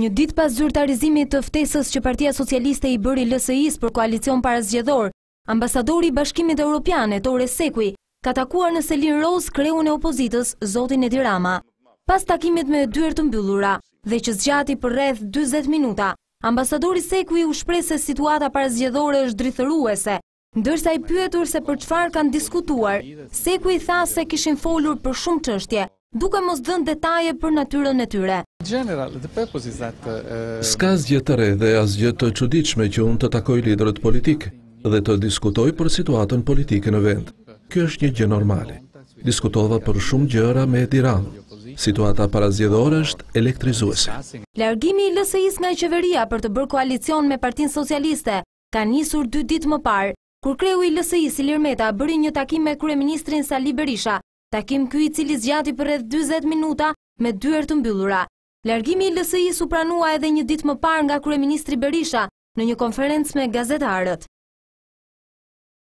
Një dit pas zyrtarizimit të ftesës që partia socialiste i bëri LSI-s për koalicion parazgjedor, ambasadori bashkimit e Europiane, Tore Sekui, ka takuar në Selin Rose kreu në opozitës, Zotin Edi Rama. Pas takimit me dyrë të mbyllura dhe që zgjati për rreth 20 minuta, ambasadori Sekui u shpre se situata parazgjedorë është drithëruese, ndërsa i pyetur se për qëfar kanë diskutuar, Sekui tha se kishin folur për shumë qështje, duke mos dhën detaje për natyre në tyre. Ska zgjë të re dhe as zgjë të quditshme që unë të takoj liderët politikë dhe të diskutoj për situatën politike në vend. Kjo është një gjë normali. Diskutova për shumë gjëra me Tiranë. Situata parazjedhore është elektrizuese. Largimi i LSI-s nga qeveria për të bërë koalicion me Partin Socialiste ka nisur dy ditë më parë, kur kreu i LSI-s i Lirmeta bëri një takim me Kryeministrin Sali Berisha, takim kuj cili zgjati për edhe 20 minuta me dyër të mbyllura. Largimi i LSI supranua edhe një dit më par nga Kryeministri Berisha në një konferencë me gazetarët.